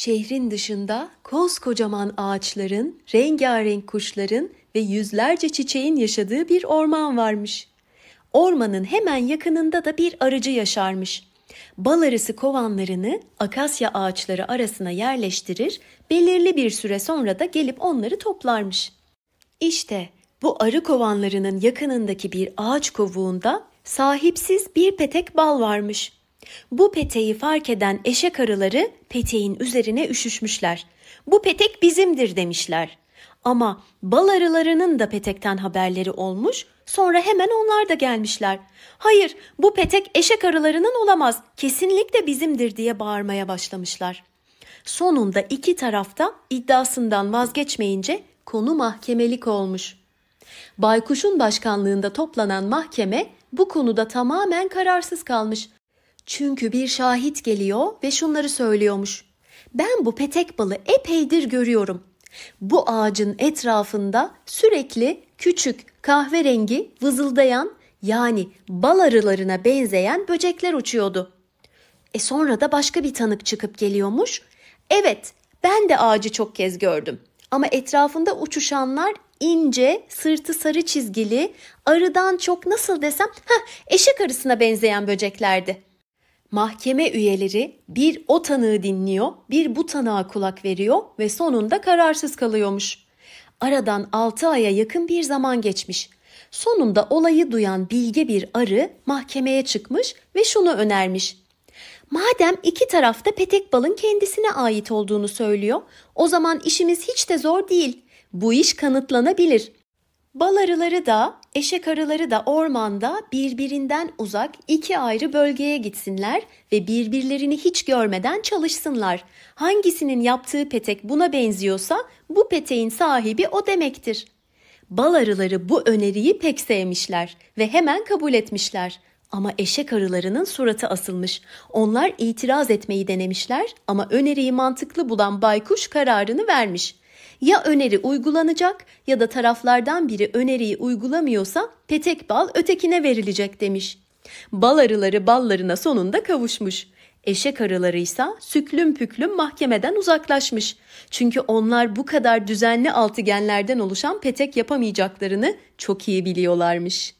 Şehrin dışında koskocaman ağaçların, rengarenk kuşların ve yüzlerce çiçeğin yaşadığı bir orman varmış. Ormanın hemen yakınında da bir arıcı yaşarmış. Bal arısı kovanlarını akasya ağaçları arasına yerleştirir, belirli bir süre sonra da gelip onları toplarmış. İşte bu arı kovanlarının yakınındaki bir ağaç kovuğunda sahipsiz bir petek bal varmış. Bu peteği fark eden eşek arıları peteğin üzerine üşüşmüşler. Bu petek bizimdir demişler. Ama bal arılarının da petekten haberleri olmuş, sonra hemen onlar da gelmişler. Hayır, bu petek eşek arılarının olamaz, kesinlikle bizimdir diye bağırmaya başlamışlar. Sonunda iki tarafta iddiasından vazgeçmeyince konu mahkemelik olmuş. Baykuş'un başkanlığında toplanan mahkeme bu konuda tamamen kararsız kalmış. Çünkü bir şahit geliyor ve şunları söylüyormuş. Ben bu petek balı epeydir görüyorum. Bu ağacın etrafında sürekli küçük kahverengi vızıldayan yani bal arılarına benzeyen böcekler uçuyordu. E sonra da başka bir tanık çıkıp geliyormuş. Evet, ben de ağacı çok kez gördüm. Ama etrafında uçuşanlar ince, sırtı sarı çizgili, arıdan çok nasıl desem, heh, eşek arısına benzeyen böceklerdi.'' mahkeme üyeleri bir o tanığı dinliyor, bir bu tanığa kulak veriyor ve sonunda kararsız kalıyormuş. Aradan 6 aya yakın bir zaman geçmiş. Sonunda olayı duyan bilge bir arı mahkemeye çıkmış ve şunu önermiş. Madem iki tarafta petek balın kendisine ait olduğunu söylüyor, o zaman işimiz hiç de zor değil. Bu iş kanıtlanabilir. Bal arıları da Eşek arıları da ormanda birbirinden uzak iki ayrı bölgeye gitsinler ve birbirlerini hiç görmeden çalışsınlar. Hangisinin yaptığı petek buna benziyorsa bu peteğin sahibi o demektir. Bal arıları bu öneriyi pek sevmişler ve hemen kabul etmişler. Ama eşek arılarının suratı asılmış. Onlar itiraz etmeyi denemişler ama öneriyi mantıklı bulan baykuş kararını vermiş. Ya öneri uygulanacak ya da taraflardan biri öneriyi uygulamıyorsa petek bal ötekine verilecek demiş. Bal arıları ballarına sonunda kavuşmuş. Eşek arıları ise süklüm püklüm mahkemeden uzaklaşmış. Çünkü onlar bu kadar düzenli altıgenlerden oluşan petek yapamayacaklarını çok iyi biliyorlarmış.''